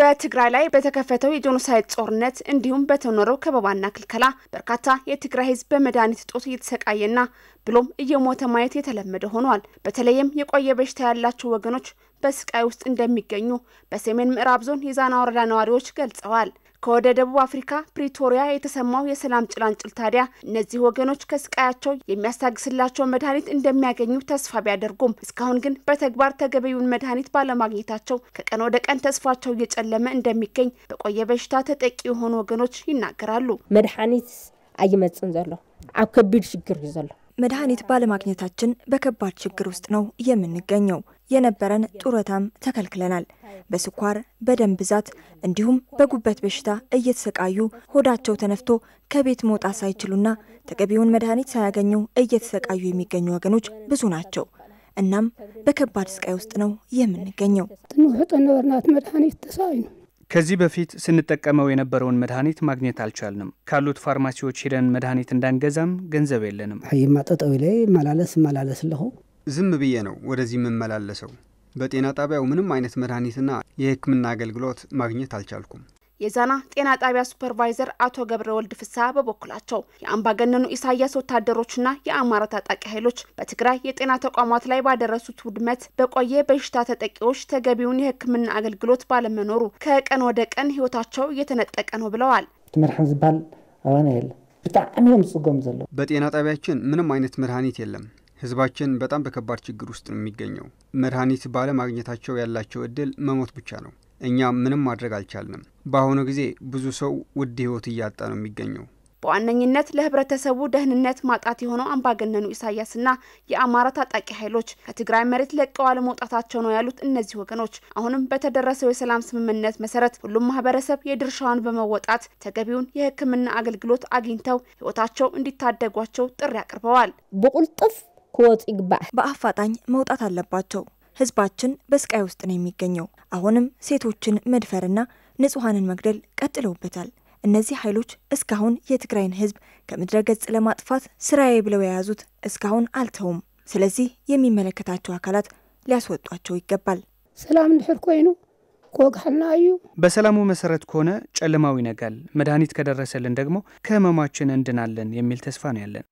በትግራይ ላይ በተከፈተው የጄኖሳይድ ጦርነት እንዲሁም በተኖረው ከበባና ክልከላ በርካታ የትግራይ ሕዝብ በመድኃኒት እጦት እየተሰቃየና ብሎም እየሞተ ማየት የተለመደ ሆኗል። በተለይም የቆየ በሽታ ያላቸው ወገኖች በስቃይ ውስጥ እንደሚገኙ በሰሜን ምዕራብ ዞን የዛና ወረዳ ነዋሪዎች ገልጸዋል። ከወደ ደቡብ አፍሪካ ፕሪቶሪያ የተሰማው የሰላም ጭላንጭል ታዲያ እነዚህ ወገኖች ከስቃያቸው የሚያስታግስላቸው መድኃኒት እንደሚያገኙ ተስፋ ቢያደርጉም እስካሁን ግን በተግባር ተገቢውን መድኃኒት ባለማግኘታቸው ከቀን ወደ ቀን ተስፋቸው እየጨለመ እንደሚገኝ በቆየ በሽታ ተጠቂ የሆኑ ወገኖች ይናገራሉ። መድኃኒት ኣይመፅን ዘሎ ኣብ ከቢድ ሽግር እዩ ዘሎ መድኃኒት ባለማግኘታችን በከባድ ችግር ውስጥ ነው የምንገኘው። የነበረን ጡረታም ተከልክለናል። በስኳር፣ በደም ብዛት እንዲሁም በጉበት በሽታ እየተሰቃዩ ሆዳቸው ተነፍቶ ከቤት መውጣት ሳይችሉና ተገቢውን መድኃኒት ሳያገኙ እየተሰቃዩ የሚገኙ ወገኖች ብዙ ናቸው። እናም በከባድ ስቃይ ውስጥ ነው የምንገኘው። ጠነወርናት መድኃኒት ተሳይ ነው። ከዚህ በፊት ስንጠቀመው የነበረውን መድኃኒት ማግኘት አልቻልንም። ካሉት ፋርማሲዎች ሄደን መድኃኒት እንዳንገዛም ገንዘብ የለንም። ሀይማ ጠጠው ላይ መላለስ መላለስ ለሁ ዝም ብዬ ነው ወደዚህ የምመላለሰው። በጤና ጣቢያው ምንም አይነት መድኃኒትና የሕክምና አገልግሎት ማግኘት አልቻልኩም። የዛና ጤና ጣቢያ ሱፐርቫይዘር አቶ ገብረ ወልድ ፍሳ በበኩላቸው የአምባገነኑ ኢሳያስ ወታደሮችና የአማራ ታጣቂ ኃይሎች በትግራይ የጤና ተቋማት ላይ ባደረሱት ውድመት በቆየ በሽታ ተጠቂዎች ተገቢውን የህክምና አገልግሎት ባለመኖሩ ከቀን ወደ ቀን ህይወታቸው እየተነጠቀ ነው ብለዋል። መድሓን ዝባል አባና የለ ብጣዕሚ ዮም ዝፅገሙ ዘለ በጤና ጣቢያችን ምንም አይነት መድኃኒት የለም። ህዝባችን በጣም በከባድ ችግር ውስጥ ነው የሚገኘው። መድኃኒት ባለማግኘታቸው ያላቸው እድል መሞት ብቻ ነው። እኛ ምንም ማድረግ አልቻልንም። በአሁኑ ጊዜ ብዙ ሰው ውድ ህይወት እያጣ ነው የሚገኘው። በዋነኝነት ለህብረተሰቡ ደህንነት ማጣት የሆነው አምባገነኑ ኢሳያስና የአማራ ታጣቂ ኃይሎች ከትግራይ መሬት ለቀው አለመውጣታቸው ነው ያሉት እነዚህ ወገኖች አሁንም በተደረሰው የሰላም ስምምነት መሰረት ሁሉም ማህበረሰብ የድርሻውን በመወጣት ተገቢውን የህክምና አገልግሎት አግኝተው ህይወታቸው እንዲታደጓቸው ጥሪ አቅርበዋል። በቁልጥፍ ክወጡ ይግባእ። በአፋጣኝ መውጣት አለባቸው። ህዝባችን በስቃይ ውስጥ ነው የሚገኘው። አሁንም ሴቶችን መድፈርና ንጹሐንን መግደል ቀጥለውበታል። እነዚህ ኃይሎች እስካሁን የትግራይን ህዝብ ከምድረ ገጽ ለማጥፋት ስራዬ ብለው የያዙት እስካሁን አልተውም። ስለዚህ የሚመለከታቸው አካላት ሊያስወጧቸው ይገባል። ሰላም ንድሕር ኮይኑ ክወግሐልና እዩ። በሰላሙ መሰረት ከሆነ ጨለማው ይነጋል፣ መድኃኒት ከደረሰልን ደግሞ ከህመማችን እንድናለን የሚል ተስፋ ነው ያለን።